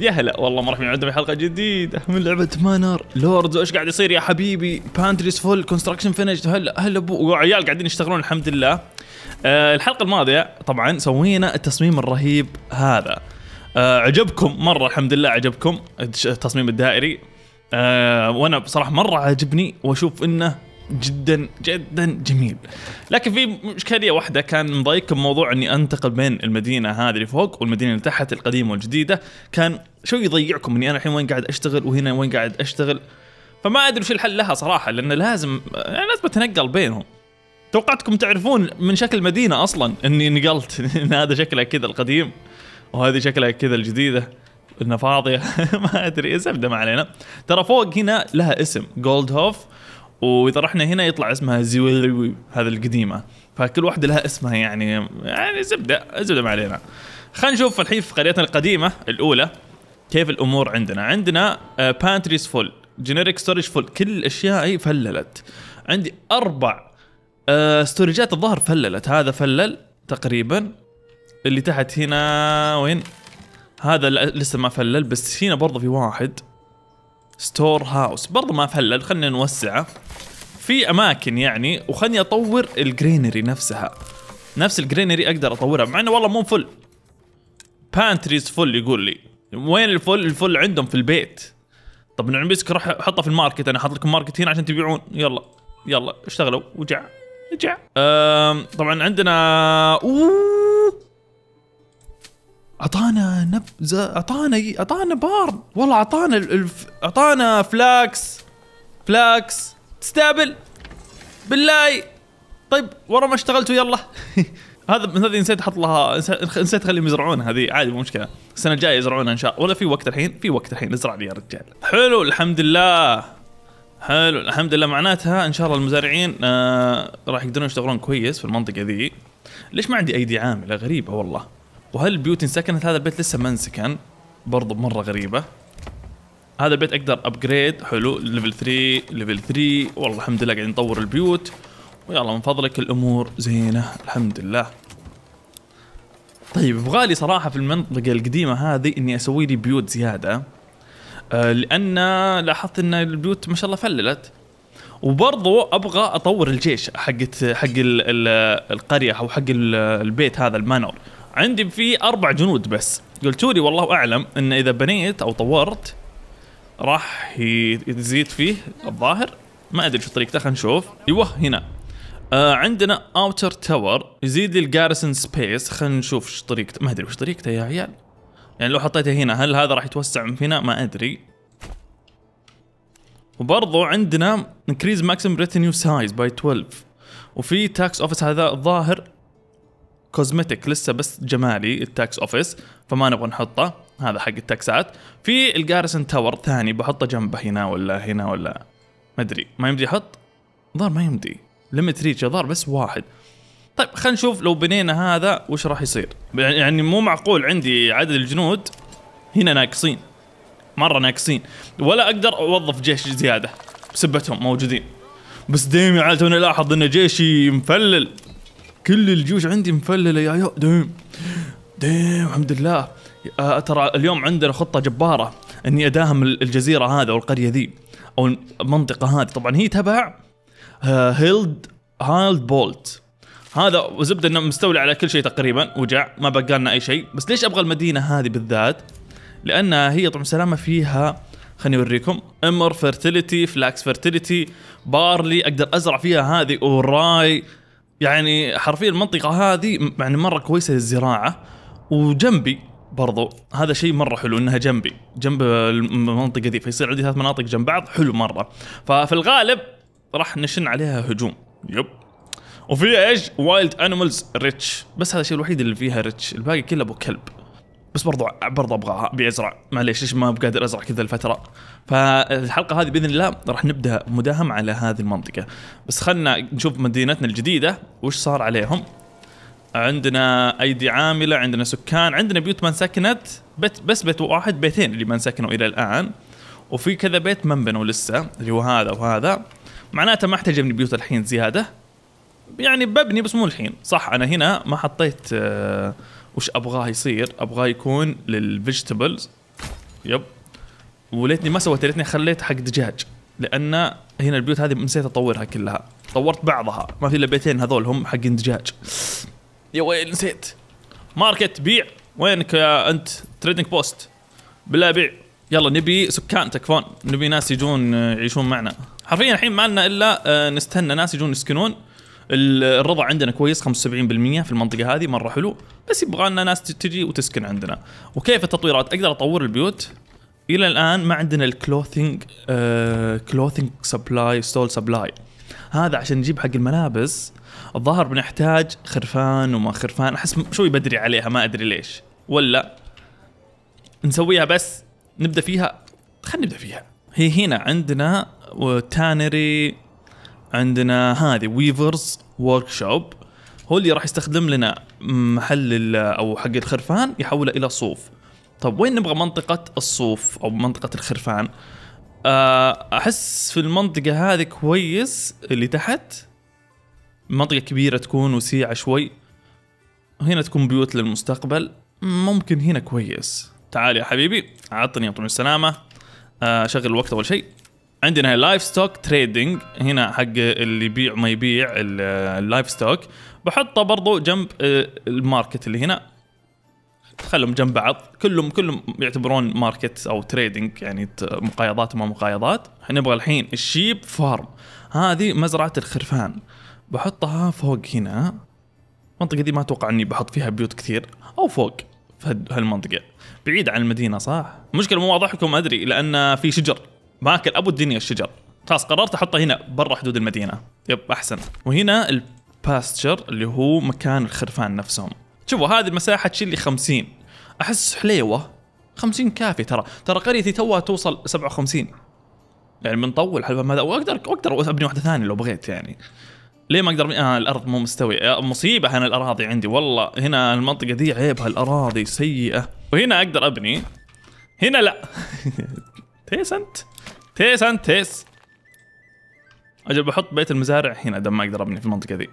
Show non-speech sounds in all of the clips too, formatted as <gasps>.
يا هلا والله مرحبا عندنا في حلقه جديده من لعبه مانر لوردز وايش قاعد يصير يا حبيبي بانتريز فول كونستراكشن فينيش هلا هلا ابو وعيال قاعدين يشتغلون الحمد لله آه الحلقه الماضيه طبعا سوينا التصميم الرهيب هذا آه عجبكم مره الحمد لله عجبكم التصميم الدائري آه وانا بصراحه مره عاجبني واشوف انه جدا جدا جميل لكن في اشكاليه واحده كان مضايقكم موضوع اني انتقل بين المدينه هذه اللي فوق والمدينه اللي تحت القديمه والجديده كان شوي يضيعكم اني انا الحين وين قاعد اشتغل وهنا وين قاعد اشتغل فما ادري وش الحل لها صراحه لان لازم يعني لازم اتنقل بينهم توقعتكم تعرفون من شكل المدينه اصلا اني نقلت <laughs> ان هذا شكلها كذا القديم وهذه شكلها كذا الجديده انها فاضيه <laughs> ما ادري إيه، زبده ما علينا ترى فوق هنا لها اسم جولد هوف واذا رحنا هنا يطلع اسمها زويلوي هذه القديمه فكل واحده لها اسمها يعني يعني زبده زبده ما علينا خلينا نشوف الحين في قريتنا القديمه الاولى كيف الامور عندنا عندنا بانتريز فول جينيريك ستورج فول كل الاشياء هي فللت عندي اربع ستورجات آه، الظهر فللت هذا فلل تقريبا اللي تحت هنا وين هذا لسه ما فلل بس هنا برضه في واحد ستور هاوس برضه ما فلل خلينا نوسعه في اماكن يعني وخلني اطور الجرينري نفسها نفس الجرينري اقدر اطورها مع انه والله مو فل بانتريز فل يقول لي وين الفل الفل عندهم في البيت طب نعمسك روح حطه في الماركت انا حاط لكم ماركت هنا عشان تبيعون يلا يلا اشتغلوا وجع وجع طبعا عندنا اوه اعطانا نبذه اعطانا اعطانا بار والله اعطانا الف... اعطانا فلاكس فلاكس تستابل بالله طيب ورا ما اشتغلتوا يلا <laughs> هذا هذه نسيت احط لها نسيت اخليهم يزرعونها هذه عادي مو مشكله السنه الجايه يزرعونها ان شاء الله ولا في وقت الحين في وقت الحين ازرع لي يا رجال حلو الحمد لله حلو الحمد لله معناتها ان شاء الله المزارعين آه راح يقدرون يشتغلون كويس في المنطقه ذي ليش ما عندي ايدي عامله غريبه والله وهل البيوت انسكنت هذا البيت لسه ما انسكن برضه مره غريبه هذا البيت اقدر ابجريد حلو ليفل 3 ليفل 3 والله الحمد لله قاعدين نطور البيوت ويلا من فضلك الامور زينه الحمد لله طيب يبغالي صراحه في المنطقه القديمه هذه اني اسوي لي بيوت زياده آه، لان لاحظت ان البيوت ما شاء الله فللت وبرضو ابغى اطور الجيش حقت حق القريه او حق البيت هذا المانور عندي في اربع جنود بس قلت لي والله اعلم ان اذا بنيت او طورت راح يزيد فيه الظاهر ما ادري شو طريقته خلينا نشوف ايوه هنا آه عندنا اوتر تاور يزيد لي الجارسن سبيس خلينا نشوف شو طريقته ما ادري وش طريقته يا عيال يعني لو حطيته هنا هل هذا راح يتوسع من هنا ما ادري وبرضو عندنا انكريز ماكسيم ريتنيو سايز باي 12 وفي تاكس اوفيس هذا الظاهر كوزمتيك لسه بس جمالي التاكس اوفيس فما نبغى نحطه هذا حق التاكسات في الجارسن تاور ثاني بحطه جنبه هنا ولا هنا ولا ما ادري ما يمدي احط ضار ما يمدي ليمت ريتش ضار بس واحد طيب خلينا نشوف لو بنينا هذا وش راح يصير يعني-, يعني مو معقول عندي عدد الجنود هنا ناقصين مره ناقصين ولا اقدر اوظف جيش زياده بسبتهم موجودين بس ديمي عاد انا لاحظ ان جيشي مفلل كل الجيوش عندي مفلله يا يا ديم ديم الحمد لله آه، ترى اليوم عندنا خطه جباره اني اداهم الجزيره هذا او القريه ذي او المنطقه هذه طبعا هي تبع هيلد هايلد بولت هذا وزبده انه مستولي على كل شيء تقريبا وجع ما بقى لنا اي شيء بس ليش ابغى المدينه هذه بالذات لانها هي طبعا سلامه فيها خليني اوريكم امر فيرتيليتي فلاكس فيرتيليتي بارلي اقدر ازرع فيها هذه والراي يعني حرفيا المنطقه هذه يعني مره كويسه للزراعه وجنبي برضو هذا شيء مره حلو انها جنبي جنب المنطقه دي فيصير عندي ثلاث مناطق جنب بعض حلو مره ففي الغالب راح نشن عليها هجوم يب وفيها ايش وايلد انيمالز ريتش بس هذا الشيء الوحيد اللي فيها ريتش الباقي كله ابو كلب بس برضو برضو ابغى ابي ازرع معليش ليش ما بقادر ازرع كذا الفتره فالحلقه هذه باذن الله راح نبدا مداهم على هذه المنطقه بس خلنا نشوف مدينتنا الجديده وش صار عليهم عندنا ايدي عامله عندنا سكان عندنا بيوت ما انسكنت بيت بس بيت واحد بيتين اللي ما انسكنوا الى الان وفي كذا بيت ما انبنوا لسه اللي هو هذا وهذا معناته ما احتاج ابني بيوت الحين زياده يعني ببني بس مو الحين صح انا هنا ما حطيت آه وش ابغاه يصير ابغاه يكون للفيجيتابلز يب وليتني ما سويت ليتني خليت حق دجاج لان هنا البيوت هذه نسيت اطورها كلها طورت بعضها ما في الا بيتين هذول هم حقين دجاج يا ويل نسيت ماركت بيع وينك يا انت تريدنج بوست بالله بيع يلا نبي سكان تكفون نبي ناس يجون آه، يعيشون معنا حرفيا الحين ما لنا الا آه، نستنى ناس يجون يسكنون الرضا عندنا كويس 75% في المنطقه هذه مره حلو بس يبغى لنا ناس تجي وتسكن عندنا وكيف التطويرات اقدر اطور البيوت الى الان ما عندنا الكلوثينج كلوثينج سبلاي ستول سبلاي هذا عشان نجيب حق الملابس الظاهر بنحتاج خرفان وما خرفان احس شوي بدري عليها ما ادري ليش ولا نسويها بس نبدا فيها خلينا نبدا فيها هي هنا عندنا تانري عندنا هذه ويفرز ورك شوب هو اللي راح يستخدم لنا محل او حق الخرفان يحوله الى صوف طب وين نبغى منطقة الصوف او منطقة الخرفان آه، احس في المنطقة هذه كويس اللي تحت منطقة كبيرة تكون وسيعة شوي هنا تكون بيوت للمستقبل ممكن هنا كويس تعال يا حبيبي عطني يا طويل السلامة آه، شغل الوقت اول شيء عندنا لايف ستوك تريدنج هنا حق اللي يبيع ما يبيع اللايف ستوك بحطه برضو جنب آه، الماركت اللي هنا خلهم جنب بعض كلهم كلهم يعتبرون ماركت او تريدنج يعني مقايضات وما مقايضات احنا نبغى الحين الشيب فارم هذه مزرعه الخرفان بحطها فوق هنا المنطقه دي ما اتوقع اني بحط فيها بيوت كثير او فوق في هالمنطقه بعيد عن المدينه صح مشكله مو واضح لكم ادري لان في شجر ماكل ابو الدنيا الشجر خلاص قررت احطه هنا برا حدود المدينه يب احسن وهنا الباستشر اللي هو مكان الخرفان نفسهم شوفوا هذه المساحه تشيل لي 50 احس حليوه 50 كافي ترى ترى قريتي توها توصل 57 يعني بنطول حلفا ماذا واقدر اقدر ابني واحده ثانيه لو بغيت يعني ليه ما اقدر آه الارض مو مستويه آه، مصيبه انا الاراضي عندي والله هنا المنطقه دي عيبها الاراضي سيئه وهنا اقدر ابني هنا لا <laughs> تيس انت تيس انت تيس اجل بحط بيت المزارع هنا دام ما اقدر ابني في المنطقه ذي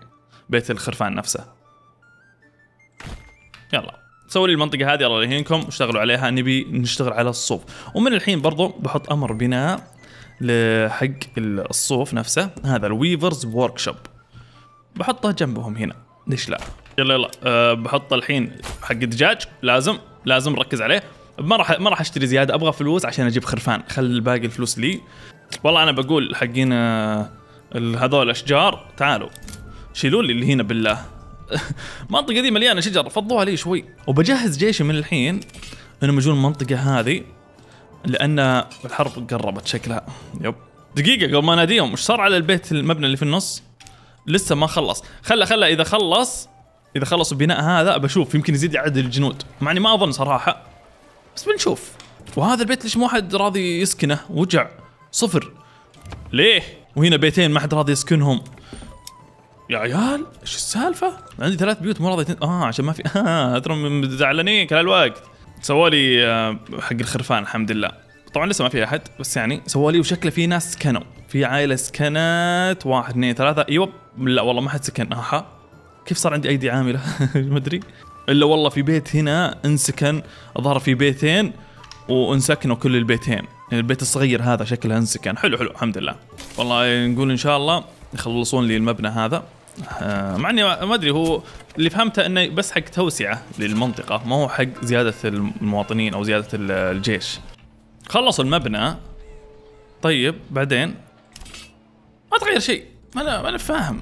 بيت الخرفان نفسه يلا سووا لي المنطقه هذه الله يهينكم اشتغلوا عليها نبي نشتغل على الصوف ومن الحين برضو بحط امر بناء لحق الصوف نفسه هذا الويفرز ورك شوب بحطه جنبهم هنا ليش لا يلا يلا أه بحط الحين حق الدجاج لازم لازم ركز عليه ما راح ما راح اشتري زياده ابغى فلوس عشان اجيب خرفان خل باقي الفلوس لي والله انا بقول حقين آه، هذول الاشجار تعالوا شيلوا لي اللي هنا بالله المنطقه <laughs> دي مليانه شجر فضوها لي شوي وبجهز جيشي من الحين انهم يجون المنطقه هذه لان الحرب قربت شكلها يب دقيقه قبل ما اناديهم ايش صار على البيت المبنى اللي في النص لسه ما خلص خله خله اذا خلص اذا خلصوا بناء هذا بشوف يمكن يزيد عدد الجنود مع اني ما اظن صراحه بس بنشوف وهذا البيت ليش مو حد راضي يسكنه وجع صفر ليه وهنا بيتين ما حد راضي يسكنهم يا عيال ايش السالفه عندي ثلاث بيوت مو راضي تن... اه عشان ما في <laughs> اه ترى زعلانين كل الوقت سووا لي آه، حق الخرفان الحمد لله طبعا لسه ما في احد بس يعني لي وشكله في ناس سكنوا في عائله سكنت واحد اثنين ثلاثه ايوه لا والله ما حد سكن اها كيف صار عندي ايدي عامله <laughs> ما ادري الا والله في بيت هنا انسكن ظهر في بيتين وانسكنوا كل البيتين يعني البيت الصغير هذا شكله انسكن حلو حلو الحمد لله والله نقول ان شاء الله يخلصون لي المبنى هذا آه، مع اني ما ادري هو اللي فهمته انه بس حق توسعه للمنطقه ما هو حق زياده المواطنين او زياده الجيش خلصوا المبنى طيب بعدين ما تغير شيء ما انا ما انا فاهم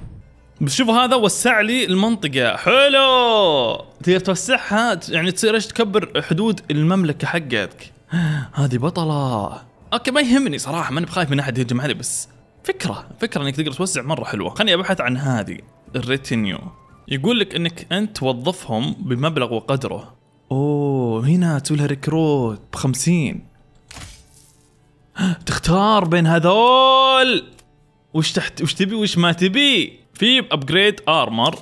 بس شوفوا هذا وسع لي المنطقه حلو تقدر توسعها يعني تصير ايش تكبر حدود المملكه حقتك <gasps> هذه بطله اوكي ما يهمني صراحه ماني بخايف من احد يهجم علي بس فكره فكره انك تقدر توسع مره حلوه خليني ابحث عن هذه الريتينيو يقول لك انك انت توظفهم بمبلغ وقدره اوه هنا تسوي لها ريكروت ب 50 <gasps> تختار بين هذول وش تحت وش تبي وش ما تبي في ابجريد ارمر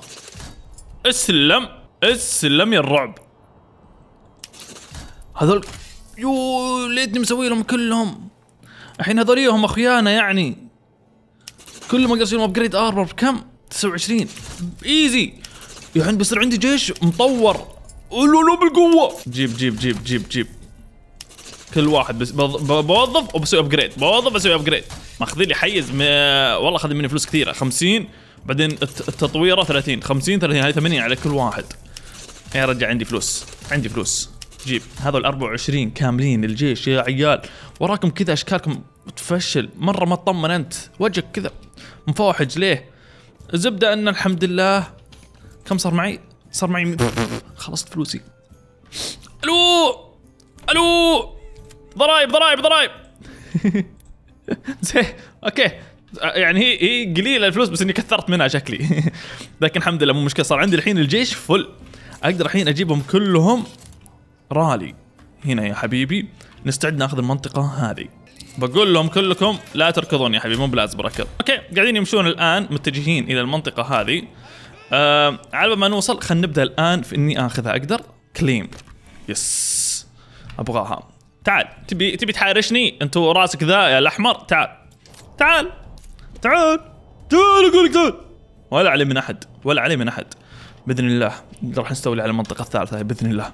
اسلم اسلم يا الرعب هذول يو ليتني مسوي لهم كلهم الحين هذوليهم اخويانا يعني كل ما قصير ابجريد ارمر بكم 29 ايزي يعني بيصير عندي جيش مطور لو لو بالقوه جيب جيب جيب جيب جيب كل واحد بس بوظف وبسوي ابجريد بوظف بسوي ابجريد ماخذين لي حيز ما والله اخذ مني فلوس كثيره 50 بعدين التطويره 30 50 30 هذه 80 على كل واحد يا رجع عندي فلوس عندي فلوس جيب هذول 24 كاملين الجيش يا عيال وراكم كذا اشكالكم تفشل مره ما تطمن انت وجهك كذا مفوحج ليه الزبده ان الحمد لله كم صار معي صار معي خلصت فلوسي الو الو ضرايب ضرايب ضرايب <laughs> <laughs> زين اوكي آه، يعني هي هي قليله الفلوس بس اني كثرت منها شكلي <laughs> لكن الحمد لله مو مشكله صار عندي الحين الجيش فل اقدر الحين اجيبهم كلهم رالي هنا يا حبيبي نستعد ناخذ المنطقه هذه بقول لهم كلكم لا تركضون يا حبيبي مو بلازم اركض اوكي قاعدين يمشون الان متجهين الى المنطقه هذه آه على ما نوصل خلينا نبدا الان في اني اخذها اقدر كليم يس ابغاها تعال تبي تبي تحارشني انت وراسك ذا يا الاحمر تعال تعال تعال تعال اقول لك تعال ولا علي من احد ولا علي من احد باذن الله راح نستولي على المنطقه الثالثه باذن الله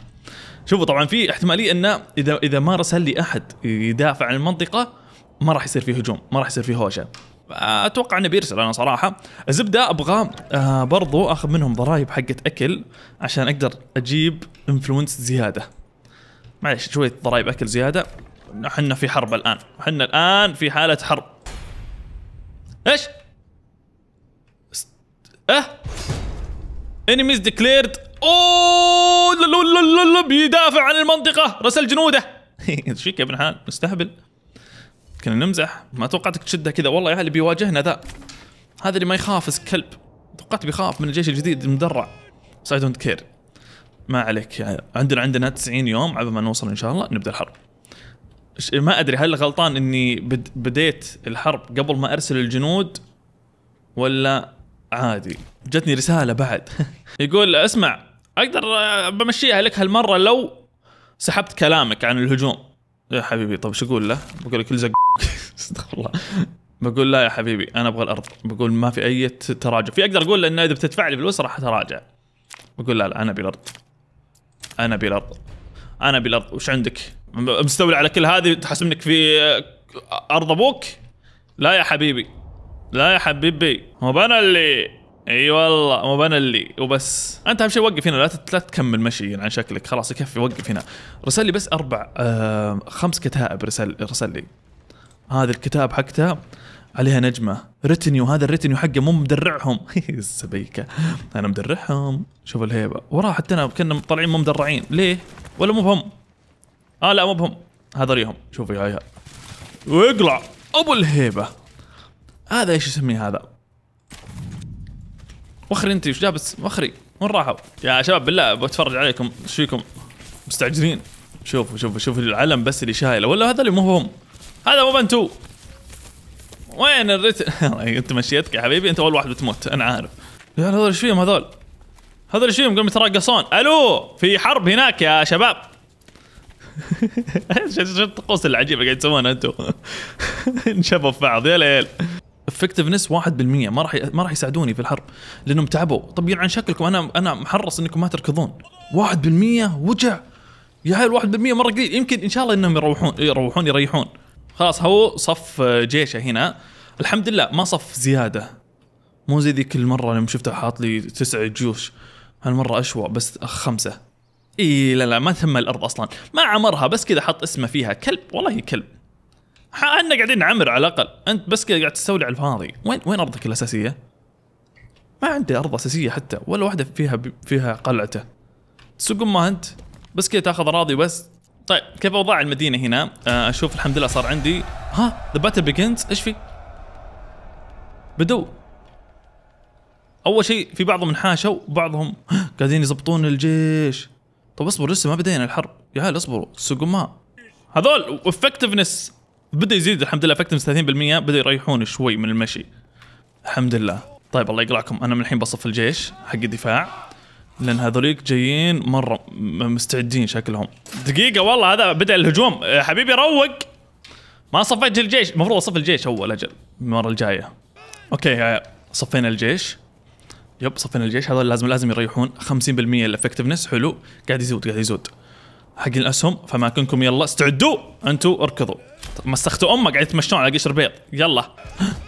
شوفوا طبعا في احتماليه انه اذا اذا ما رسل لي احد يدافع عن المنطقه ما راح يصير في هجوم ما راح يصير في هوشه اتوقع انه بيرسل انا صراحه الزبده ابغى آه برضو اخذ منهم ضرائب حقت اكل عشان اقدر اجيب انفلونس زياده معلش شوية ضرايب أكل زيادة احنا في حرب الآن احنا الآن في حالة حرب ايش؟ اه انميز ديكليرد اوه لا بيدافع عن المنطقة رسل جنوده ايش <laughs> فيك يا ابن حال مستهبل كنا نمزح ما توقعتك تشده كذا والله يا اللي بيواجهنا ذا هذا اللي ما يخاف كلب توقعت بيخاف من الجيش الجديد المدرع بس اي دونت كير ما عليك يعني عندنا عندنا 90 يوم على ما نوصل ان شاء الله نبدا الحرب إيه، ما ادري هل غلطان اني بد بديت الحرب قبل ما ارسل الجنود ولا عادي جتني رساله بعد <laughs> يقول اسمع اقدر آه، بمشيها لك هالمره لو سحبت كلامك عن الهجوم يا حبيبي طب شو اقول له؟ بقول لك زق <laughs> استغفر الله بقول لا يا حبيبي انا ابغى الارض بقول ما في اي تراجع في اقدر اقول له انه اذا بتدفع لي فلوس راح اتراجع بقول لا لا انا ابي الارض انا بالارض انا بالارض وش عندك؟ مستولي على كل هذه انك في ارض ابوك؟ لا يا حبيبي لا يا حبيبي مو انا اللي اي والله مو انا اللي وبس انت اهم شيء وقف هنا لا لا تكمل مشي عن شكلك خلاص يكفي وقف هنا رسل لي بس اربع آه خمس كتائب رسل رسل لي هذه الكتاب حقته عليها نجمه رتنيو هذا الرتنيو حقه مو مدرعهم <laughs> السبيكه انا مدرعهم شوف الهيبه وراه حتى انا كنا طالعين مو مدرعين ليه ولا مو بهم اه لا مو بهم هذا ريهم شوف يا هيها واقلع ابو الهيبه هذا ايش يسميه هذا وخري انت وش جابس وخري وين راحوا يا شباب بالله بتفرج عليكم ايش فيكم مستعجلين شوفوا شوفوا شوفوا العلم بس اللي شايله ولا هذا اللي مو هم هذا مو انتو وين الريتم <laughs> انت مشيتك يا حبيبي انت اول واحد بتموت انا عارف يا هذول ايش فيهم هذول هذول ايش فيهم قاموا يتراقصون الو في حرب هناك يا شباب <laughs> شو الطقوس العجيبه قاعد تسوونها انتم <laughs> انشبوا في بعض يا ليل افكتفنس 1% ما راح ما راح يساعدوني في الحرب لانهم تعبوا طب يعني عن شكلكم انا انا محرص انكم ما تركضون 1% وجع يا هاي ال 1% مره قليل يمكن ان شاء الله انهم يروحون يروحون يريحون خلاص هو صف جيشه هنا الحمد لله ما صف زياده مو زي ذيك المره لما شفته حاط لي تسع جيوش هالمره اشوى بس خمسه اي لا لا ما تهم الارض اصلا ما عمرها بس كذا حط اسمه فيها كلب والله كلب احنا قاعدين نعمر على الاقل انت بس كذا قاعد تستولي على الفاضي وين وين ارضك الاساسيه ما عندي ارض اساسيه حتى ولا واحده فيها فيها قلعته تسوق ما انت بس كذا تاخذ اراضي بس طيب كيف اوضاع المدينه هنا؟ آه، اشوف الحمد لله صار عندي ها ذا باتل بيجنز ايش في؟ بدو اول شيء في بعضهم انحاشوا وبعضهم <gasps> قاعدين يضبطون الجيش طب اصبر لسه ما بدينا الحرب يا عيال اصبروا ما هذول افكتفنس بدا يزيد الحمد لله افكتفنس 30% بدا يريحون شوي من المشي الحمد لله طيب الله يقلعكم انا من الحين بصف الجيش حق الدفاع لان هذوليك جايين مره مستعدين شكلهم دقيقه والله هذا بدا الهجوم آه، حبيبي روق ما صفيت الجيش المفروض اصف الجيش اول اجل المره الجايه اوكي صفينا الجيش يب صفينا الجيش هذول لازم لازم يريحون 50% الافكتفنس حلو قاعد يزود قاعد يزود حق الاسهم فاماكنكم يلا استعدوا انتم اركضوا مسختوا امه قاعد يتمشون على قشر بيض يلا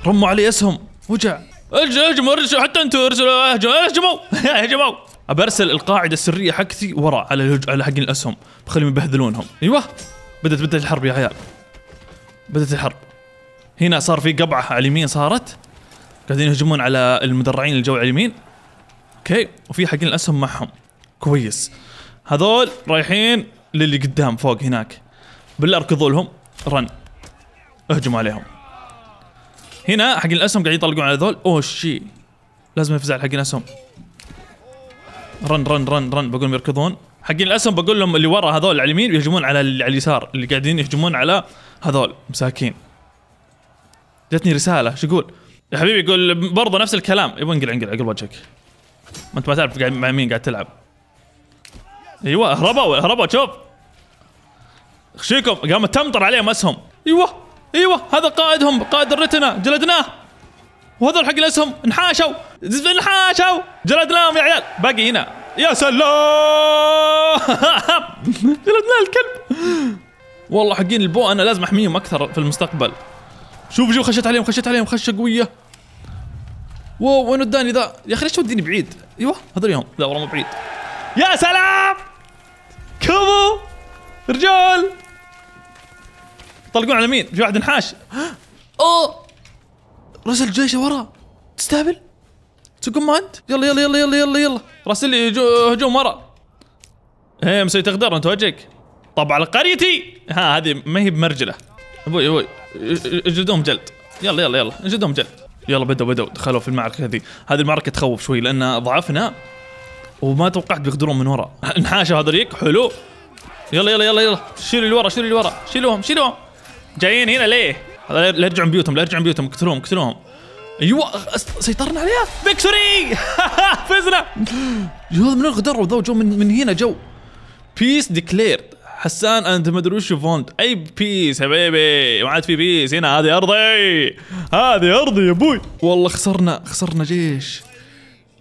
رموا علي اسهم وجع اجموا ارجعوا حتى انتم ارسلوا اهجموا اهجموا <laughs> ابرسل القاعده السريه حقتي ورا على الهج... على حق الاسهم بخليهم يبهذلونهم ايوه بدت بدت الحرب يا عيال بدت الحرب هنا صار في قبعه على اليمين صارت قاعدين يهجمون على المدرعين الجو على اليمين اوكي وفي حقين الاسهم معهم كويس هذول رايحين للي قدام فوق هناك بالله اركضوا لهم رن اهجموا عليهم هنا حق الاسهم قاعدين يطلقون على ذول اوه شي لازم يفزع حق الاسهم رن رن رن رن بقول لهم يركضون حقين الاسهم بقول لهم اللي ورا هذول على اليمين يهجمون على على اليسار اللي قاعدين يهجمون على هذول مساكين جتني رساله شو يقول؟ يا حبيبي يقول برضه نفس الكلام يبون انقلع انقلع عقب وجهك ما انت ما تعرف قاعد مع مين قاعد تلعب ايوه هربوا هربوا شوف خشيكم قامت تمطر عليهم اسهم ايوه ايوه هذا قائدهم قائد الرتنه جلدناه وهذول حق الاسهم انحاشوا انحاشوا جلد لهم يا عيال باقي هنا يا سلام <laughs> جلدنا الكلب والله حقين البو انا لازم احميهم اكثر في المستقبل شوف شوف خشيت عليهم خشيت عليهم خشه قويه واو وين وداني ذا يا اخي ليش توديني بعيد ايوه هذول يوم لا والله مو بعيد يا سلام كفو رجال طلقون على مين في واحد انحاش <gasps> اوه رسل جيشه ورا تستهبل تقوم ما انت يلا يلا يلا يلا يلا يلا راسل لي هجوم ورا ايه مسوي تقدر انت وجهك طب على قريتي ها هذه ما هي بمرجله ابوي ابوي اجلدوهم جلد يلا يلا يلا اجلدوهم جلد يلا بدوا بدوا دخلوا في المعركه هذه هذه المعركه تخوف شوي لان ضعفنا وما توقعت بيقدرون من ورا انحاشوا هذوليك حلو يلا يلا يلا يلا شيلوا اللي ورا شيلوا اللي ورا شيلوهم شيلوهم جايين هنا ليه لا يرجعون بيوتهم لا يرجعون بيوتهم اقتلوهم اقتلوهم ايوه سيطرنا عليها فيكتوري <laughs> فزنا جهود من الغدر وذو جو من, من هنا جو بيس ديكليرد حسان انت ما ادري وش فونت اي بيس حبيبي ما عاد في بيس هنا هذه ارضي هذه ارضي يا ابوي والله خسرنا خسرنا جيش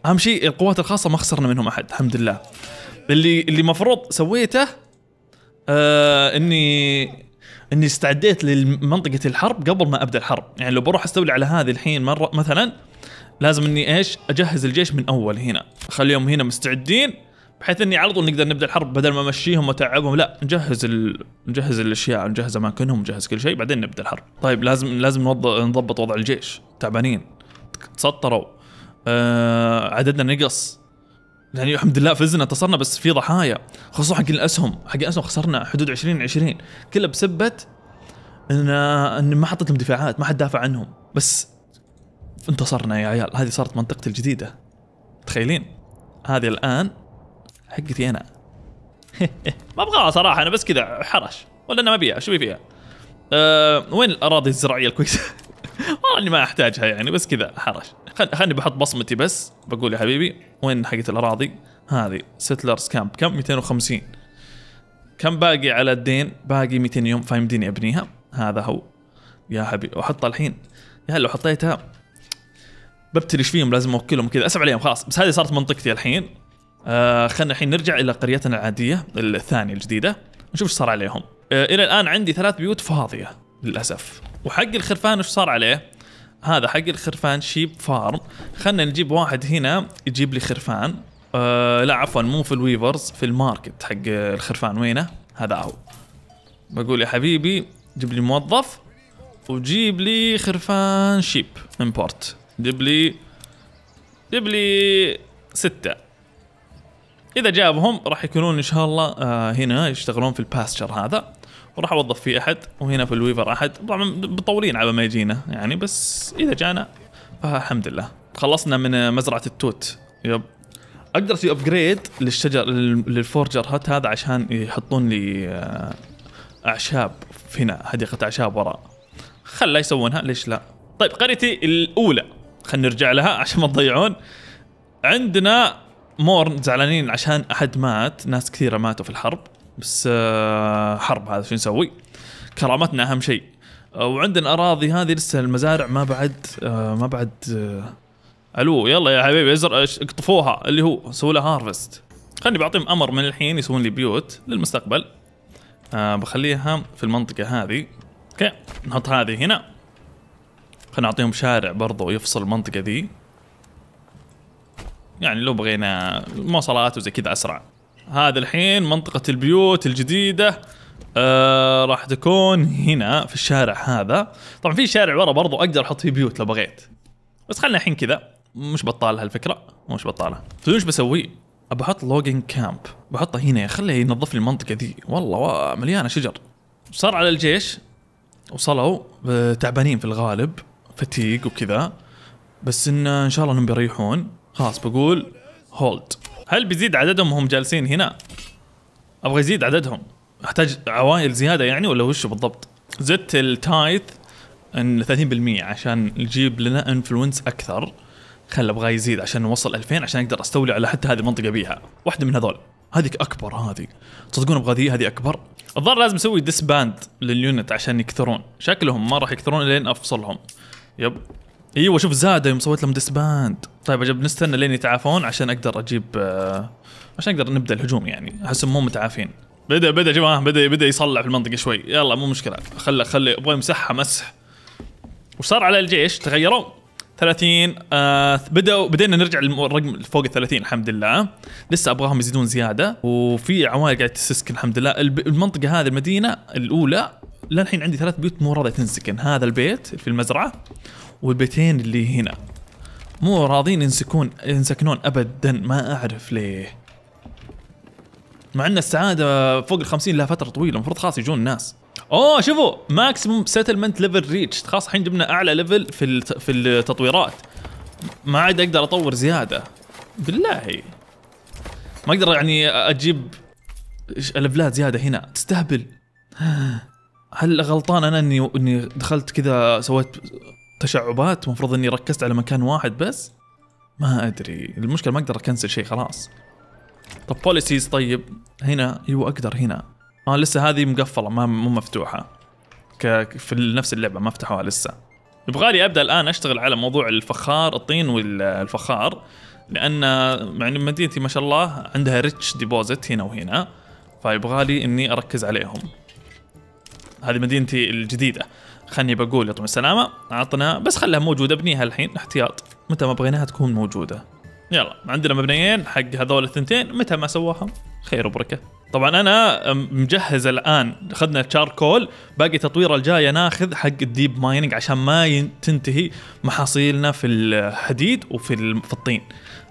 اهم شيء القوات الخاصه ما خسرنا منهم احد الحمد لله اللي اللي المفروض سويته آه اني اني استعديت لمنطقه الحرب قبل ما ابدا الحرب يعني لو بروح استولي على هذه الحين مره مثلا لازم اني ايش اجهز الجيش من اول هنا اخليهم هنا مستعدين بحيث اني على طول نقدر نبدا الحرب بدل ما امشيهم واتعبهم لا نجهز ال... نجهز الاشياء نجهز اماكنهم نجهز كل شيء بعدين نبدا الحرب طيب لازم لازم نوض... نضبط وضع الجيش تعبانين تسطروا آه عددنا نقص يعني الحمد لله فزنا انتصرنا بس في ضحايا خصوصا حق الاسهم حق الاسهم خسرنا حدود 20 20 كله بسبه ان ان ما حطيت لهم دفاعات ما حد دافع عنهم بس انتصرنا يا عيال هذه صارت منطقتي الجديده تخيلين هذه الان حقتي انا <laughs> ما ابغاها صراحه انا بس كذا حرش ولا انا ما ابيها شو فيها أه وين الاراضي الزراعيه الكويسه <laughs> والله اني ما احتاجها يعني بس كذا حرش خلني بحط بصمتي بس بقول يا حبيبي وين حقت الاراضي هذه ستلرز كامب كم 250 كم باقي على الدين باقي 200 يوم فيمديني ابنيها هذا هو يا حبيبي واحطها الحين يا لو حطيتها ببتلش فيهم لازم اوكلهم كذا اسحب عليهم خلاص بس هذه صارت منطقتي الحين آه خلنا الحين نرجع الى قريتنا العاديه الثانيه الجديده نشوف ايش صار عليهم آه الى الان عندي ثلاث بيوت فاضيه للاسف وحق الخرفان ايش صار عليه هذا حق الخرفان شيب فارم خلنا نجيب واحد هنا يجيب لي خرفان أه لا عفوا مو في الويفرز في الماركت حق الخرفان وينه هذا هو بقول يا حبيبي جيب لي موظف وجيب لي خرفان شيب امبورت جيب لي جيب لي ستة إذا جابهم راح يكونون إن شاء الله آه، هنا يشتغلون في الباستشر هذا وراح اوظف فيه احد وهنا في الويفر احد طبعا مطولين على ما يجينا يعني بس اذا جانا فالحمد لله خلصنا من مزرعه التوت يب اقدر اسوي ابجريد للشجر للفورجر هات هذا عشان يحطون لي آه، اعشاب هنا حديقه اعشاب وراء خلا يسوونها ليش لا طيب قريتي الاولى خلينا نرجع لها عشان ما تضيعون عندنا مورن زعلانين عشان احد مات ناس كثيره ماتوا في الحرب بس آه، حرب هذا شو نسوي؟ كرامتنا اهم شيء آه، وعندنا اراضي هذه لسه المزارع ما بعد آه، ما بعد الو يلا يا حبيبي ازرع اقطفوها اللي هو سووا لها هارفست خلني بعطيهم امر من الحين يسوون لي بيوت للمستقبل آه بخليها في المنطقه هذه اوكي نحط هذه هنا خلينا نعطيهم شارع برضو يفصل المنطقه ذي يعني لو بغينا مواصلات وزي كذا اسرع هذا الحين منطقة البيوت الجديدة آه راح تكون هنا في الشارع هذا طبعا في شارع ورا برضو اقدر احط فيه بيوت لو بغيت بس خلنا الحين كذا مش بطالة هالفكرة مش بطالة تدري ايش بسوي بحط لوجن كامب بحطه هنا خليه ينظف لي المنطقة ذي والله مليانة شجر صار على الجيش وصلوا آه، تعبانين في الغالب فتيق وكذا بس ان ان شاء الله انهم بيريحون خلاص بقول هولد هل بيزيد عددهم وهم جالسين هنا؟ ابغى يزيد عددهم احتاج عوائل زياده يعني ولا وش بالضبط؟ زدت التايث ان 30% عشان نجيب لنا انفلونس اكثر خل ابغى يزيد عشان نوصل 2000 عشان اقدر استولي على حتى هذه المنطقه بيها واحده من هذول هذيك اكبر هذه تصدقون ابغى ذي هذه اكبر الظاهر لازم اسوي ديس باند لليونت عشان يكثرون شكلهم ما راح يكثرون لين افصلهم يب ايوه شوف زاد يوم سويت لهم ديسباند طيب اجل بنستنى لين يتعافون عشان اقدر اجيب آه عشان اقدر نبدا الهجوم يعني احسهم مو متعافين بدا بدا يا جماعه بدا بدا يصلع في المنطقه شوي يلا مو مشكله خله خله ابغى يمسحها مسح وش صار على الجيش تغيروا 30 آه بدأوا بدينا نرجع للرقم فوق ال 30 الحمد لله لسه ابغاهم يزيدون زياده وفي عوائل قاعد تسكن الحمد لله المنطقه هذه المدينه الاولى للحين عندي ثلاث بيوت مو راضيه تنسكن هذا البيت في المزرعه والبيتين اللي هنا مو راضين ينسكون ينسكنون ابدا ما اعرف ليه مع ان السعاده فوق ال 50 لها فتره طويله المفروض خلاص يجون الناس اوه شوفوا ماكسيموم سيتلمنت ليفل ريتش خلاص الحين جبنا اعلى ليفل في في التطويرات ما عاد اقدر اطور زياده بالله ما اقدر يعني اجيب ليفلات زياده هنا تستهبل هل غلطان انا اني اني دخلت كذا سويت تشعبات المفروض اني ركزت على مكان واحد بس ما ادري المشكله ما اقدر اكنسل شيء خلاص طب بوليسيز طيب هنا ايوه اقدر هنا اه لسه هذه مقفله ما مو مفتوحه ك في نفس اللعبه ما فتحوها لسه يبغالي ابدا الان اشتغل على موضوع الفخار الطين والفخار لان يعني مدينتي ما شاء الله عندها ريتش ديبوزيت هنا وهنا فيبغالي اني اركز عليهم هذه مدينتي الجديده خلني بقول يا طويل السلامة عطنا بس خلها موجودة ابنيها الحين احتياط متى ما بغيناها تكون موجودة يلا عندنا مبنيين حق هذول الثنتين متى ما سواهم خير وبركة طبعا انا مجهز الان اخذنا تشاركول باقي تطويره الجايه ناخذ حق الديب مايننج عشان ما تنتهي محاصيلنا في الحديد وفي الطين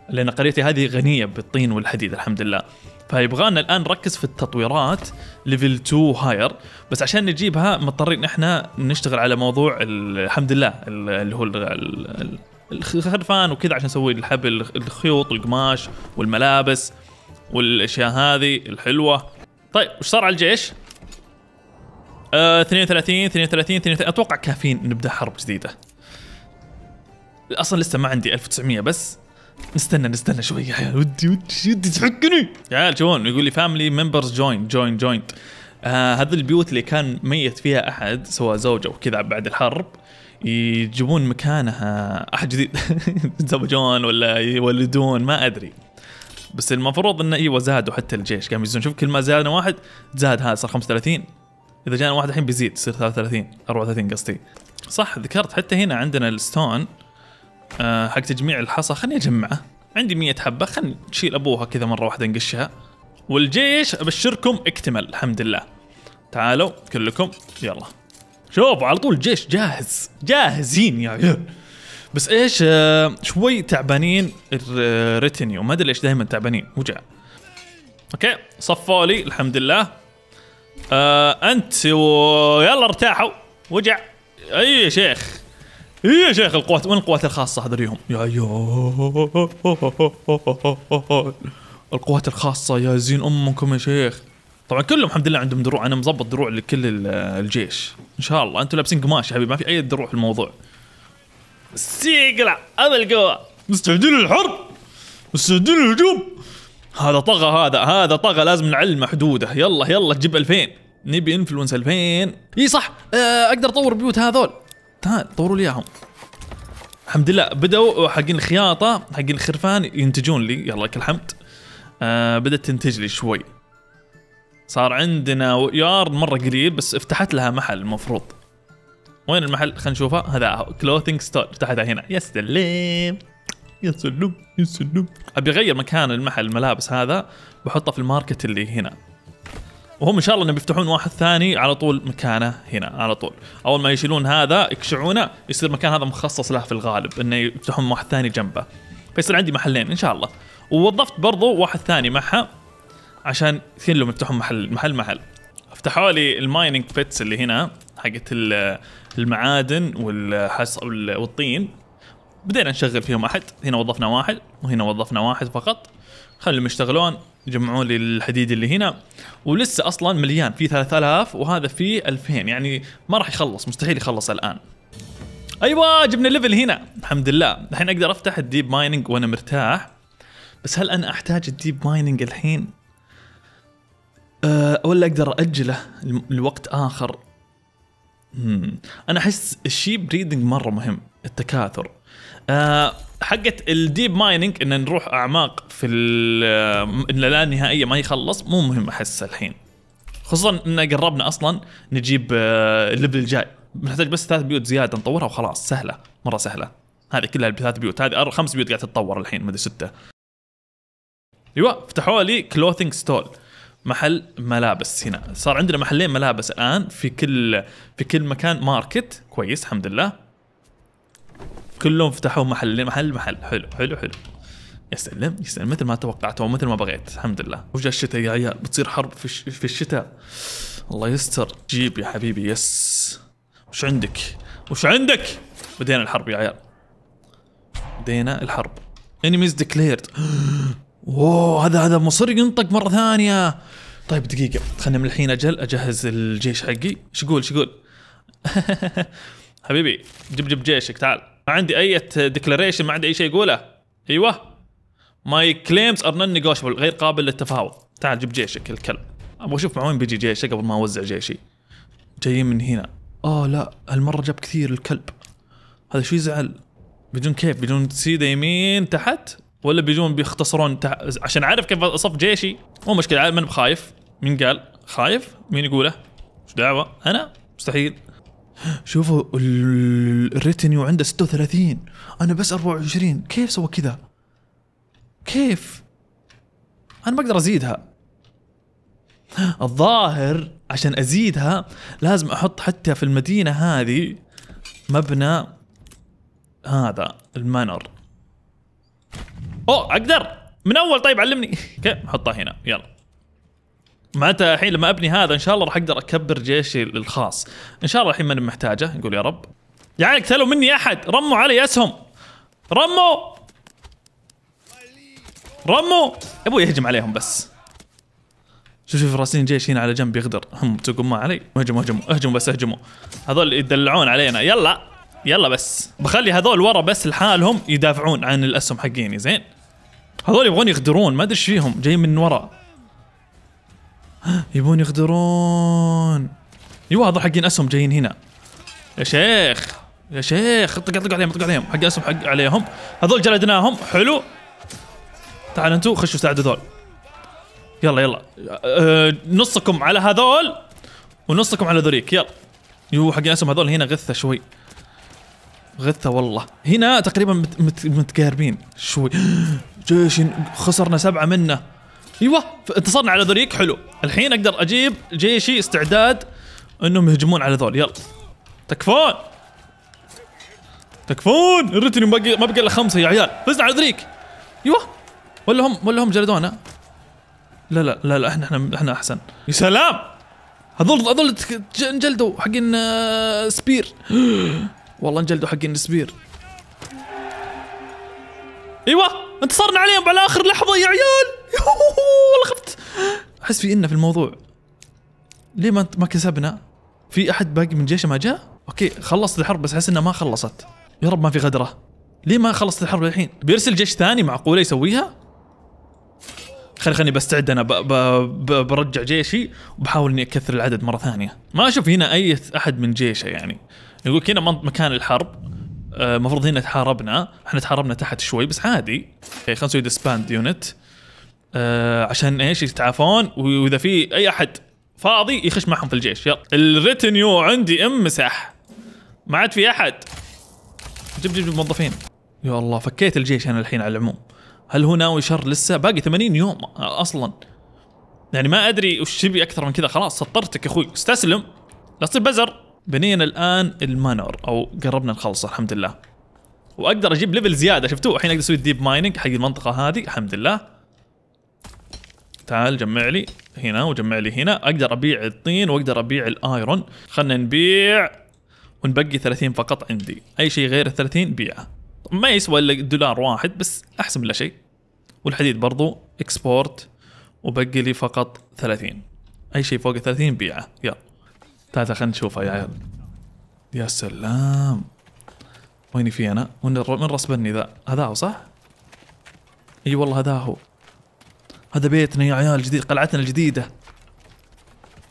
لان قريتي هذه غنيه بالطين والحديد الحمد لله فيبغانا الان نركز في التطويرات ليفل 2 هاير بس عشان نجيبها مضطرين احنا نشتغل على موضوع الحمد لله اللي هو الخرفان وكذا عشان نسوي الحبل الخيوط القماش والملابس والاشياء هذه الحلوه طيب وش صار على الجيش؟ آه 32 32 32 اتوقع كافيين نبدا حرب جديده اصلا لسه ما عندي 1900 بس نستنى نستنى شوي يا عيال ودي ودي ودي تحكني يا عيال شلون يقول لي فاملي ممبرز جوين جوين جوينت هذه البيوت اللي كان ميت فيها احد سواء زوج او كذا بعد الحرب يجيبون مكانها احد جديد <laughs> يتزوجون ولا يولدون ما ادري بس المفروض انه ايوه زادوا حتى الجيش قام يزون شوف كل ما زادنا واحد زاد هذا صار 35 اذا جانا واحد الحين بيزيد يصير 33 34 قصدي صح ذكرت حتى هنا عندنا الستون آه، حق تجميع الحصى خلني اجمعه عندي مية حبه خلني نشيل ابوها كذا مره واحده نقشها والجيش ابشركم اكتمل الحمد لله تعالوا كلكم يلا شوف على طول الجيش جاهز جاهزين يا عيال بس ايش آه، شوي تعبانين الريتنيو ما ادري ليش دائما تعبانين وجع اوكي صفوا لي الحمد لله آه انت و... يلا ارتاحوا وجع اي شيخ يا شيخ القوات وين القوات الخاصه هذا اليوم؟ يا يو القوات الخاصه يا زين امكم يا شيخ طبعا كلهم الحمد لله عندهم دروع انا مظبط دروع لكل الجيش ان شاء الله انتم لابسين قماش يا حبيبي ما في اي دروع في الموضوع سيقلع ابو القوه مستعدين للحرب مستعدين للهجوم هذا طغى هذا هذا طغى لازم العلم محدوده يلا يلا تجيب 2000 نبي انفلونس 2000 اي صح آه، اقدر اطور بيوت هذول تعال طوروا لي اياهم الحمد لله بدأوا حقين الخياطة حقين الخرفان ينتجون لي يلا لك الحمد آه بدأت تنتج لي شوي صار عندنا يارد مرة قريب بس افتحت لها محل المفروض وين المحل خلينا نشوفه هذا كلوثينج ستور فتحتها هنا يا سلام يا سلام يا سلام ابي اغير مكان المحل الملابس هذا بحطه في الماركت اللي هنا وهم ان شاء الله انهم بيفتحون واحد ثاني على طول مكانه هنا على طول اول ما يشيلون هذا يكشعونه يصير مكان هذا مخصص له في الغالب انه يفتحون واحد ثاني جنبه فيصير عندي محلين ان شاء الله ووظفت برضو واحد ثاني معها عشان كلهم يفتحون محل محل محل فتحوا لي المايننج بيتس اللي هنا حقت المعادن والحص والطين بدينا نشغل فيهم احد هنا وظفنا واحد وهنا وظفنا واحد فقط خليهم يشتغلون يجمعون لي الحديد اللي هنا ولسه اصلا مليان في 3000 وهذا في 2000 يعني ما راح يخلص مستحيل يخلص الان ايوه جبنا ليفل هنا الحمد لله الحين اقدر افتح الديب مايننج وانا مرتاح بس هل انا احتاج الديب مايننج الحين أه ولا اقدر اجله لوقت اخر مم. انا احس الشيب بريدنج مره مهم التكاثر أه حقت الديب مايننج ان نروح اعماق في اللا نهائيه ما يخلص مو مهم احس الحين خصوصا ان قربنا اصلا نجيب آه، الليفل الجاي بنحتاج بس ثلاث بيوت زياده نطورها وخلاص سهله مره سهله هذه كلها ثلاث بيوت هذه خمس بيوت قاعده تتطور الحين مدري سته ايوه فتحوا لي كلوثينج ستول محل ملابس هنا صار عندنا محلين ملابس الان في كل في كل مكان ماركت كويس الحمد لله كلهم فتحوا محل محل محل حلو حلو حلو يا سلام يا سلام مثل ما توقعت ومثل ما بغيت الحمد لله وجا الشتاء يا عيال بتصير حرب في, في الشتاء الله يستر جيب يا حبيبي يس وش عندك وش عندك بدينا الحرب يا عيال بدينا الحرب انميز ديكليرد اوه هذا هذا مصر ينطق مره ثانيه طيب دقيقه خلينا من الحين اجل اجهز الجيش حقي ايش يقول ايش يقول <laughs> حبيبي جيب جيب جيشك تعال ما عندي اي ديكلاريشن ما عندي اي شيء يقوله ايوه ماي كليمز ار نون نيغوشبل غير قابل للتفاوض تعال جيب جيشك الكلب ابغى اشوف مع وين بيجي جيشه قبل ما اوزع جيشي جايين من هنا اه لا هالمره جاب كثير الكلب هذا شو يزعل بدون كيف بدون سيده يمين تحت ولا بيجون بيختصرون تح... عشان اعرف كيف اصف جيشي مو مشكله من بخايف مين قال خايف مين يقوله ايش دعوه انا مستحيل شوفوا الريتنيو عنده 36 انا بس 24 كيف سوى كذا كيف انا ما اقدر ازيدها الظاهر عشان ازيدها لازم احط حتى في المدينه هذه مبنى هذا المانر اوه اقدر من اول طيب علمني <laughs> كيف نحطها هنا يلا معناتها الحين لما ابني هذا ان شاء الله راح اقدر اكبر جيشي الخاص ان شاء الله الحين ماني محتاجه نقول يا رب يا عيال قتلوا مني احد رموا علي اسهم رموا رموا ابوي يهجم عليهم بس شوف شوف راسين جيش هنا على جنب يغدر هم تقوم ما علي اهجموا اهجموا اهجموا بس اهجموا هذول يدلعون علينا يلا يلا بس بخلي هذول ورا بس لحالهم يدافعون عن الاسهم حقيني زين هذول يبغون يغدرون ما ادري ايش فيهم جايين من ورا <gasps> يبون يغدرون اي واضح حقين اسهم جايين هنا يا شيخ يا شيخ طق طق عليهم طق عليهم حق اسهم حق عليهم هذول جلدناهم حلو تعال انتم خشوا ساعدوا ذول يلا يلا أه نصكم على هذول ونصكم على ذوليك يلا يو حق اسهم هذول هنا غثه شوي غثه والله هنا تقريبا متقاربين شوي <gasps> جيش خسرنا سبعه منه ايوه انتصرنا على ذوليك حلو الحين اقدر اجيب جيشي استعداد انهم يهجمون على ذول يلا تكفون تكفون ريتني ما بقى الا خمسه يا عيال فزنا على ذريك ايوه ولا هم ولا هم جلدونا لا لا لا لا احنا احنا احنا احسن يا سلام هذول هذول انجلدوا حقين آه، سبير <gasps> والله انجلدوا حقين سبير ايوه انتصرنا عليهم على اخر لحظه يا عيال والله خفت احس في انه في الموضوع ليه ما ما كسبنا في احد باقي من جيشه ما جاء اوكي خلصت الحرب بس احس انها ما خلصت يا رب ما في غدره ليه ما خلصت الحرب الحين بيرسل جيش ثاني معقوله يسويها خلي خلني بستعد انا ب ب ب برجع جيشي وبحاول اني اكثر العدد مره ثانيه ما اشوف هنا اي احد من جيشه يعني يقول هنا مكان الحرب المفروض آه، هنا تحاربنا احنا تحاربنا تحت شوي بس عادي خلينا نسوي ديسباند يونت آه عشان ايش يتعافون واذا في اي احد فاضي يخش معهم في الجيش يلا الريتنيو عندي امسح ما عاد في احد جيب جيب موظفين يا الله فكيت الجيش انا الحين على العموم هل هو ناوي شر لسه باقي 80 يوم اصلا يعني ما ادري وش تبي اكثر من كذا خلاص سطرتك يا اخوي استسلم لا تصير بزر بنينا الان المانور او قربنا نخلصه الحمد لله واقدر اجيب ليفل زياده شفتوه الحين اقدر اسوي الديب مايننج حق المنطقه هذه الحمد لله تعال جمع لي هنا وجمع لي هنا اقدر ابيع الطين واقدر ابيع الايرون خلينا نبيع ونبقي 30 فقط عندي اي شيء غير 30 بيعه ما يسوى الا دولار واحد بس احسن لا شيء والحديد برضو اكسبورت وبقي لي فقط 30 اي شيء فوق 30 بيعه يلا تعال خلينا نشوفها يا عيال يا سلام ويني في انا؟ من رسبني ذا؟ هذا هو صح؟ اي والله هذا هو هذا بيتنا يا عيال جديد قلعتنا الجديدة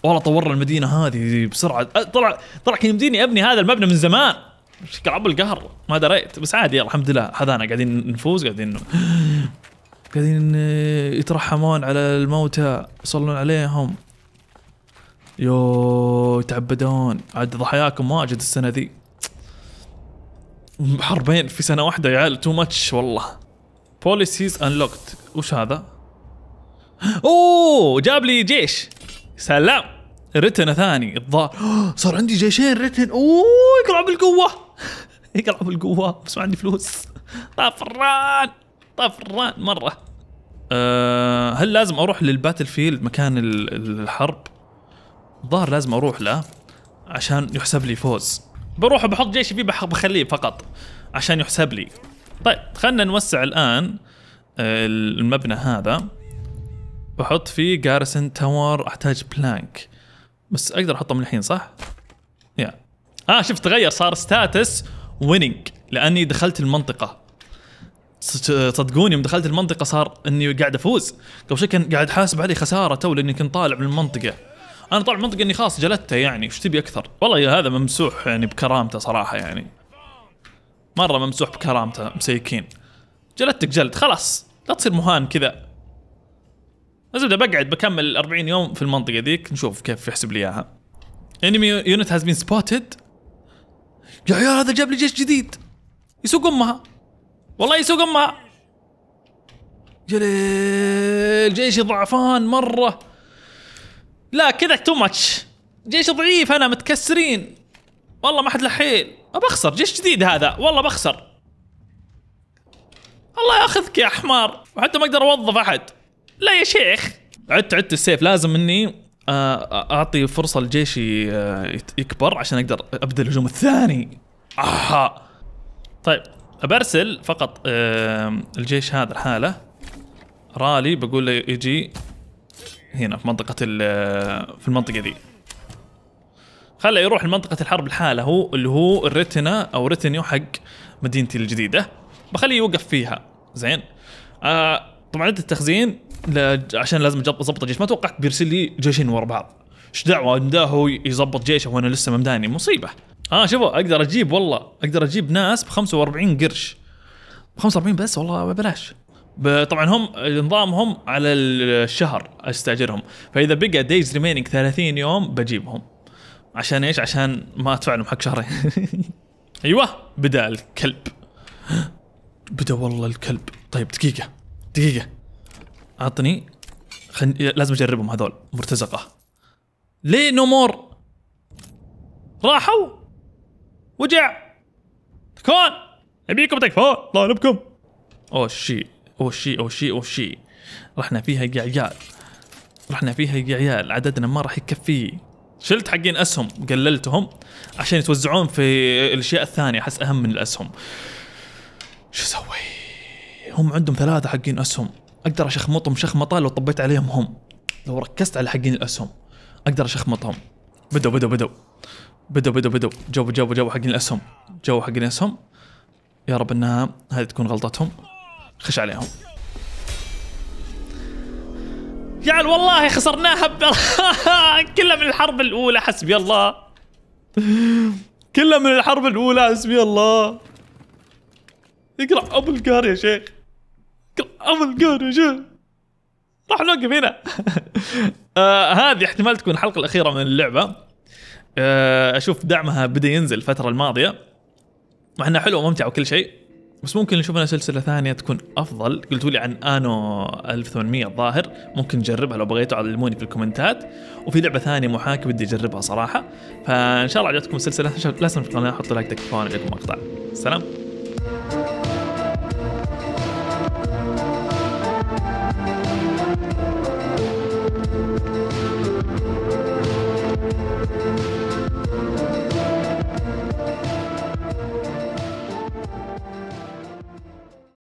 والله طورنا المدينة هذه بسرعة أه، طلع طلع كان يمديني ابني هذا المبنى من زمان شكل عب القهر ما دريت بس عادي يلا الحمد لله هذانا قاعدين نفوز قاعدين قاعدين آه، يترحمون على الموتى يصلون عليهم يو يتعبدون عاد ضحاياكم واجد السنه ذي حربين في سنه واحده يا عيال تو ماتش والله بوليسيز انلوكت وش هذا؟ اوه جاب لي جيش سلام رتن ثاني الظاهر <gasps> صار عندي جيشين رتن اوه يقرع بالقوه <laughs> يقرع بالقوه بس ما عندي فلوس طفران طفران مره أه هل لازم اروح للباتل فيلد مكان الحرب؟ ظهر لازم اروح له عشان يحسب لي فوز بروح بحط جيشي فيه بخليه فقط عشان يحسب لي طيب خلنا نوسع الان آه، المبنى هذا بحط فيه جارسن تاور احتاج بلانك بس اقدر احطه من الحين صح؟ يا اه شفت تغير صار ستاتس ويننج لاني دخلت المنطقه صدقوني يوم دخلت المنطقه صار اني قاعد افوز قبل شوي كان قاعد حاسب علي خساره تو لاني كنت طالع من المنطقه انا طالع منطقي اني خلاص جلدته يعني وش تبي اكثر والله هذا ممسوح يعني بكرامته صراحه يعني مره ممسوح بكرامته مسيكين جلدتك جلد خلاص لا تصير مهان كذا الزبده بقعد بكمل 40 يوم في المنطقه ذيك نشوف كيف يحسب لي اياها انمي يونت هاز بين سبوتد يا عيال هذا جاب لي جيش جديد يسوق امها والله يسوق امها جليل جيشي ضعفان مره لا كذا تو ماتش جيش ضعيف انا متكسرين والله ما حد له حيل بخسر جيش جديد هذا والله بخسر الله ياخذك يا حمار وحتى ما اقدر اوظف احد لا يا شيخ عدت عدت السيف لازم اني آه، اعطي فرصه لجيشي يكبر عشان اقدر ابدا الهجوم الثاني اها طيب ابرسل فقط الجيش هذا الحاله رالي بقول له يجي هنا في منطقة في المنطقة دي خله يروح لمنطقة الحرب الحالة هو اللي هو الريتنا او ريتنيو حق مدينتي الجديدة بخليه يوقف فيها زين آه طبعا عدة التخزين عشان لازم اظبط الجيش ما توقعت بيرسل لي جيشين ورا بعض ايش دعوه ده هو يظبط جيشه وانا لسه ممداني مصيبه اه شوفوا اقدر اجيب والله اقدر اجيب ناس ب 45 قرش 45 بس والله ببلاش طبعا هم نظامهم على الشهر استاجرهم فاذا بقى دايز ريمينينج 30 يوم بجيبهم عشان ايش عشان ما ادفع لهم حق شهرين <laughs> ايوه بدا الكلب بدا والله الكلب طيب دقيقه دقيقه اعطني خن... لازم اجربهم هذول مرتزقه ليه نو مور راحوا وجع تكون ابيكم تكفون طالبكم اوه شيت شي شي او شي رحنا فيها يا عيال رحنا فيها يا عيال عددنا ما راح يكفي شلت حقين اسهم قللتهم عشان يتوزعون في الاشياء الثانيه احس اهم من الاسهم شو اسوي هم عندهم ثلاثه حقين اسهم اقدر اشخمطهم شخمطه لو طبيت عليهم هم لو ركزت على حقين الاسهم اقدر اشخمطهم بدوا بدوا بدوا بدوا بدوا بدوا جو جو جو حقين الاسهم جو حقين الاسهم يا رب انها هذه تكون غلطتهم خش عليهم يعل والله خسرناها <laughs> كلها من الحرب الاولى حسبي الله كلها من الحرب الاولى حسبي الله اقرا ابو القهر يا شيخ اقرا ابو القهر يا شيخ راح نوقف هنا <laughs> آه هذه احتمال تكون الحلقه الاخيره من اللعبه آه اشوف دعمها بدا ينزل الفتره الماضيه مع انها حلوه وممتعه وكل شيء بس ممكن نشوف لنا سلسله ثانيه تكون افضل قلتوا لي عن انو 1800 الظاهر ممكن نجربها لو بغيتوا علموني في الكومنتات وفي لعبه ثانيه محاكي بدي اجربها صراحه فان شاء الله عجبتكم السلسله لا تنسوا في القناه حطوا لايك تكفون عليكم مقطع سلام